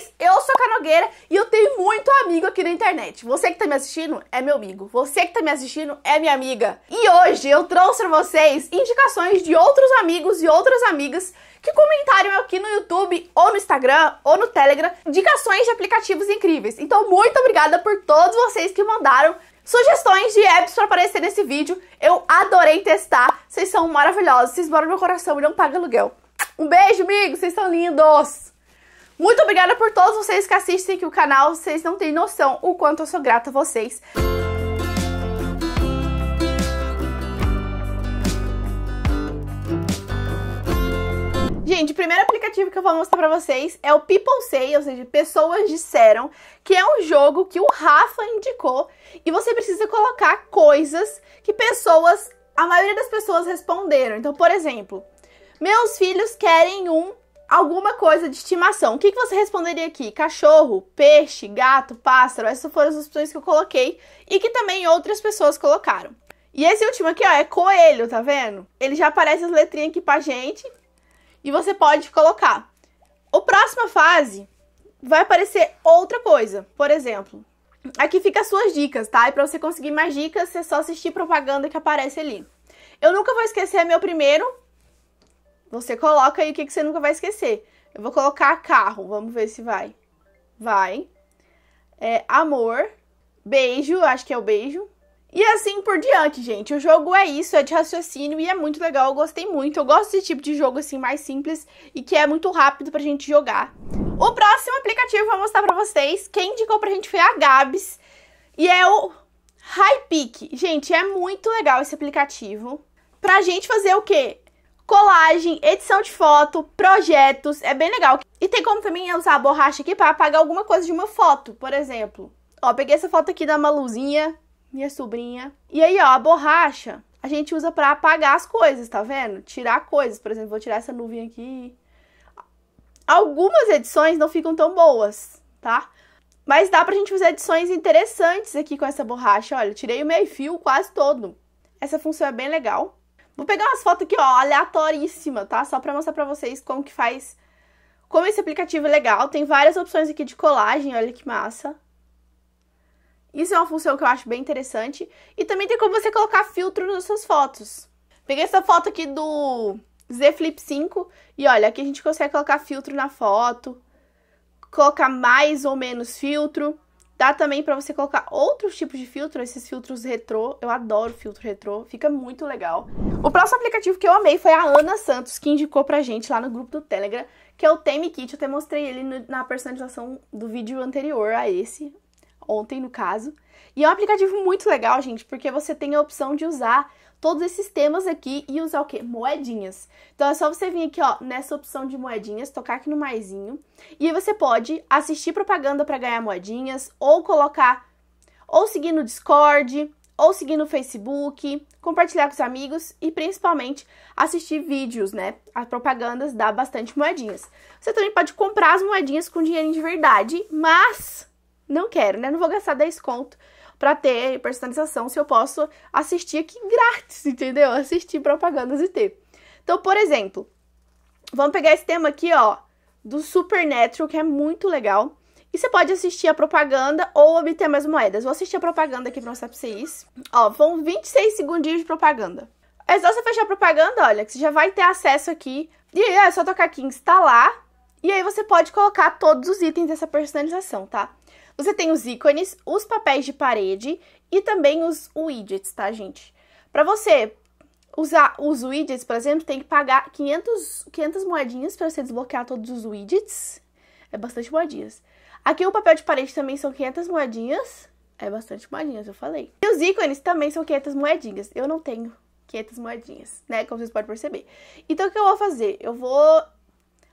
vocês? Eu sou a Canogueira e eu tenho muito amigo aqui na internet. Você que tá me assistindo é meu amigo. Você que tá me assistindo é minha amiga. E hoje eu trouxe pra vocês indicações de outros amigos e outras amigas que comentaram aqui no YouTube, ou no Instagram, ou no Telegram, indicações de aplicativos incríveis. Então, muito obrigada por todos vocês que mandaram sugestões de apps para aparecer nesse vídeo. Eu adorei testar. Vocês são maravilhosos. Vocês moram no meu coração e não pagam aluguel. Um beijo, amigos. Vocês são lindos. Muito obrigada por todos vocês que assistem aqui o canal. Vocês não têm noção o quanto eu sou grata a vocês. Gente, o primeiro aplicativo que eu vou mostrar pra vocês é o People Say, ou seja, Pessoas Disseram, que é um jogo que o Rafa indicou e você precisa colocar coisas que pessoas, a maioria das pessoas responderam. Então, por exemplo, meus filhos querem um alguma coisa de estimação. O que, que você responderia aqui? Cachorro, peixe, gato, pássaro? Essas foram as opções que eu coloquei e que também outras pessoas colocaram. E esse último aqui, ó, é coelho, tá vendo? Ele já aparece as letrinhas aqui pra gente e você pode colocar. o próxima fase vai aparecer outra coisa, por exemplo. Aqui fica as suas dicas, tá? E pra você conseguir mais dicas, é só assistir propaganda que aparece ali. Eu nunca vou esquecer meu primeiro, você coloca aí o que, que você nunca vai esquecer. Eu vou colocar carro, vamos ver se vai. Vai. É, amor. Beijo, acho que é o beijo. E assim por diante, gente. O jogo é isso, é de raciocínio e é muito legal. Eu gostei muito. Eu gosto desse tipo de jogo assim mais simples e que é muito rápido pra gente jogar. O próximo aplicativo eu vou mostrar pra vocês. Quem indicou pra gente foi a Gabs. E é o High Gente, é muito legal esse aplicativo. Pra gente fazer o quê? colagem, edição de foto, projetos, é bem legal. E tem como também usar a borracha aqui para apagar alguma coisa de uma foto, por exemplo. Ó, peguei essa foto aqui da Maluzinha, minha sobrinha. E aí, ó, a borracha a gente usa para apagar as coisas, tá vendo? Tirar coisas, por exemplo, vou tirar essa nuvem aqui. Algumas edições não ficam tão boas, tá? Mas dá pra gente fazer edições interessantes aqui com essa borracha. Olha, tirei o meio fio quase todo. Essa função é bem legal. Vou pegar umas fotos aqui, ó, aleatoríssima, tá? Só pra mostrar pra vocês como que faz... Como esse aplicativo é legal. Tem várias opções aqui de colagem, olha que massa. Isso é uma função que eu acho bem interessante. E também tem como você colocar filtro nas suas fotos. Peguei essa foto aqui do Z Flip 5 e olha, aqui a gente consegue colocar filtro na foto, colocar mais ou menos filtro. Dá também para você colocar outros tipos de filtro, esses filtros retrô. Eu adoro filtro retrô, fica muito legal. O próximo aplicativo que eu amei foi a Ana Santos, que indicou pra gente lá no grupo do Telegram, que é o Tame Kit. Eu até mostrei ele na personalização do vídeo anterior a esse, ontem no caso. E é um aplicativo muito legal, gente, porque você tem a opção de usar todos esses temas aqui e usar o quê? Moedinhas. Então é só você vir aqui, ó, nessa opção de moedinhas, tocar aqui no maisinho, e você pode assistir propaganda para ganhar moedinhas ou colocar ou seguir no Discord, ou seguir no Facebook, compartilhar com os amigos e principalmente assistir vídeos, né? As propagandas dá bastante moedinhas. Você também pode comprar as moedinhas com dinheirinho de verdade, mas não quero, né? Não vou gastar 10 conto pra ter personalização se eu posso assistir aqui grátis, entendeu? Assistir propagandas e ter. Então, por exemplo, vamos pegar esse tema aqui, ó, do Supernatural, que é muito legal. E você pode assistir a propaganda ou obter mais moedas. Vou assistir a propaganda aqui pra mostrar pra vocês. Ó, vão 26 segundinhos de propaganda. É só você fechar a propaganda, olha, que você já vai ter acesso aqui. E aí, é só tocar aqui em instalar. E aí você pode colocar todos os itens dessa personalização, tá? Você tem os ícones, os papéis de parede e também os widgets, tá, gente? Para você usar os widgets, por exemplo, tem que pagar 500, 500 moedinhas para você desbloquear todos os widgets. É bastante moedinhas. Aqui o papel de parede também são 500 moedinhas. É bastante moedinhas, eu falei. E os ícones também são 500 moedinhas. Eu não tenho 500 moedinhas, né? Como vocês podem perceber. Então, o que eu vou fazer? Eu vou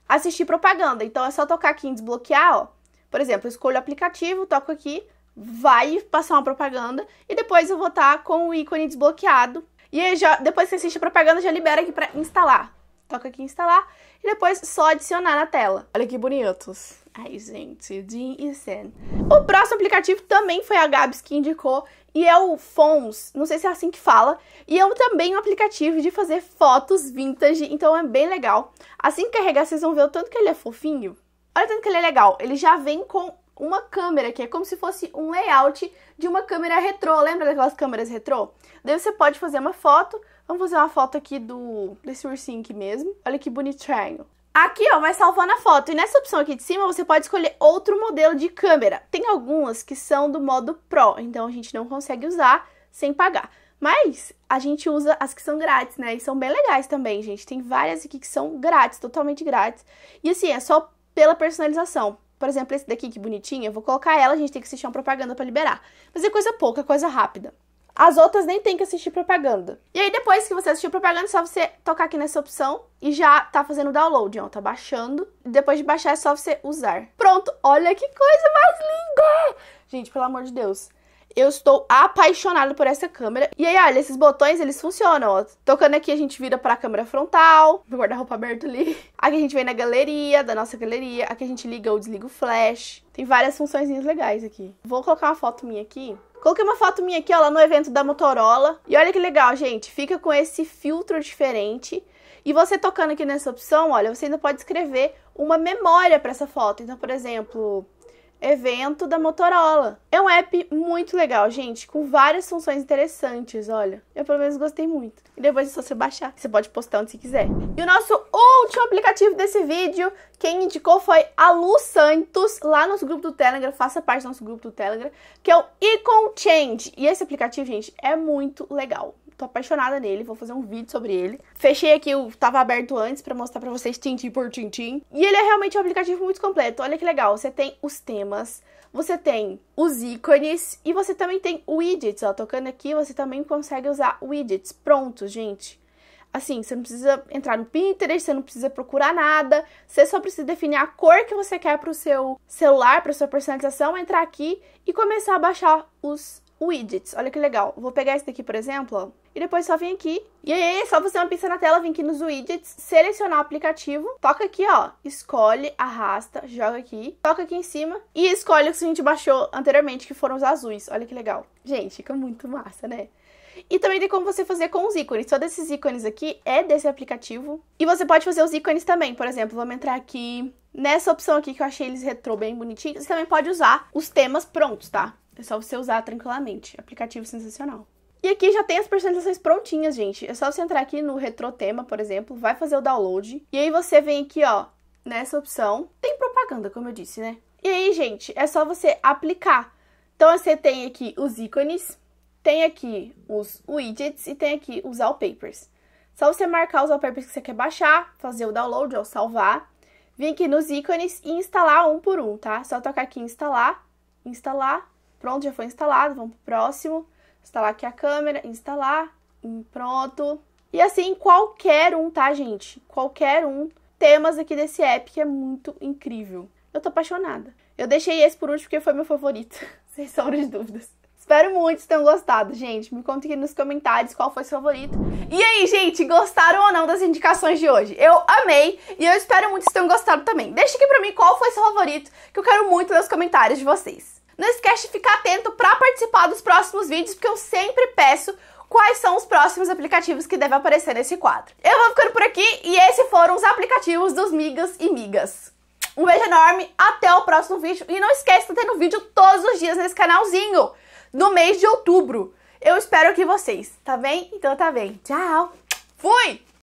assistir propaganda. Então, é só tocar aqui em desbloquear, ó. Por exemplo, eu escolho o aplicativo, toco aqui, vai passar uma propaganda e depois eu vou estar tá com o ícone desbloqueado. E aí já, depois que assiste a propaganda, já libera aqui para instalar. Toca aqui em instalar e depois só adicionar na tela. Olha que bonitos. Ai, gente, de e Sen. O próximo aplicativo também foi a Gabs que indicou e é o Fons, não sei se é assim que fala, e é também um aplicativo de fazer fotos vintage, então é bem legal. Assim que carregar, vocês vão ver o tanto que ele é fofinho. Olha tanto que ele é legal. Ele já vem com uma câmera, que é como se fosse um layout de uma câmera retrô. Lembra daquelas câmeras retrô? Daí você pode fazer uma foto. Vamos fazer uma foto aqui do desse ursinho aqui mesmo. Olha que bonitinho. Aqui, ó, vai salvando a foto. E nessa opção aqui de cima, você pode escolher outro modelo de câmera. Tem algumas que são do modo Pro, então a gente não consegue usar sem pagar. Mas a gente usa as que são grátis, né? E são bem legais também, gente. Tem várias aqui que são grátis, totalmente grátis. E assim, é só pela personalização. Por exemplo, esse daqui que bonitinho, eu vou colocar ela, a gente tem que assistir uma propaganda para liberar. Mas é coisa pouca, é coisa rápida. As outras nem tem que assistir propaganda. E aí, depois que você assistiu propaganda, é só você tocar aqui nessa opção e já tá fazendo o download, ó. Tá baixando. Depois de baixar, é só você usar. Pronto, olha que coisa mais linda! Gente, pelo amor de Deus. Eu estou apaixonado por essa câmera. E aí, olha, esses botões, eles funcionam, ó. Tocando aqui, a gente vira para a câmera frontal, meu guarda-roupa aberto ali. Aqui a gente vem na galeria, da nossa galeria. Aqui a gente liga ou desliga o flash. Tem várias funções legais aqui. Vou colocar uma foto minha aqui. Coloquei uma foto minha aqui, ó, lá no evento da Motorola. E olha que legal, gente. Fica com esse filtro diferente. E você tocando aqui nessa opção, olha, você ainda pode escrever uma memória para essa foto. Então, por exemplo, evento da Motorola. É um app muito legal, gente, com várias funções interessantes, olha. Eu pelo menos gostei muito. E depois é só você baixar, você pode postar onde você quiser. E o nosso último aplicativo desse vídeo, quem indicou foi a Lu Santos, lá no nosso grupo do Telegram, faça parte do nosso grupo do Telegram, que é o Icon Change. E esse aplicativo, gente, é muito legal tô apaixonada nele, vou fazer um vídeo sobre ele. Fechei aqui, o tava aberto antes para mostrar para vocês tintim por tintim. E ele é realmente um aplicativo muito completo. Olha que legal, você tem os temas, você tem os ícones e você também tem widgets, ó, tocando aqui, você também consegue usar widgets prontos, gente. Assim, você não precisa entrar no Pinterest, você não precisa procurar nada, você só precisa definir a cor que você quer para o seu celular, para sua personalização, entrar aqui e começar a baixar os widgets. Olha que legal. Vou pegar esse daqui, por exemplo, ó, e depois só vem aqui. E aí é só você uma pista na tela, vir aqui nos widgets, selecionar o aplicativo, toca aqui, ó, escolhe, arrasta, joga aqui, toca aqui em cima e escolhe o que a gente baixou anteriormente, que foram os azuis. Olha que legal. Gente, fica muito massa, né? E também tem como você fazer com os ícones. Todos esses ícones aqui é desse aplicativo. E você pode fazer os ícones também. Por exemplo, vamos entrar aqui nessa opção aqui que eu achei eles retrô bem bonitinhos. Você também pode usar os temas prontos, tá? É só você usar tranquilamente. Aplicativo sensacional. E aqui já tem as personalizações prontinhas, gente. É só você entrar aqui no Retrotema, por exemplo, vai fazer o download. E aí você vem aqui, ó, nessa opção. Tem propaganda, como eu disse, né? E aí, gente, é só você aplicar. Então, você tem aqui os ícones, tem aqui os widgets e tem aqui os wallpapers. Só você marcar os wallpapers que você quer baixar, fazer o download ou salvar. Vem aqui nos ícones e instalar um por um, tá? Só tocar aqui em instalar, instalar Pronto, já foi instalado, vamos pro próximo. Instalar aqui a câmera, instalar, hum, pronto. E assim, qualquer um, tá, gente? Qualquer um, temas aqui desse app que é muito incrível. Eu tô apaixonada. Eu deixei esse por último porque foi meu favorito, sem sombra de dúvidas. Espero muito que tenham gostado, gente. Me conta aqui nos comentários qual foi seu favorito. E aí, gente, gostaram ou não das indicações de hoje? Eu amei e eu espero muito que vocês tenham gostado também. Deixa aqui pra mim qual foi seu favorito, que eu quero muito nos comentários de vocês. Não esquece de ficar atento para participar dos próximos vídeos, porque eu sempre peço quais são os próximos aplicativos que devem aparecer nesse quadro. Eu vou ficando por aqui e esses foram os aplicativos dos migas e migas. Um beijo enorme, até o próximo vídeo e não esquece de ter um vídeo todos os dias nesse canalzinho no mês de outubro. Eu espero que vocês, tá bem? Então tá bem. Tchau. Fui.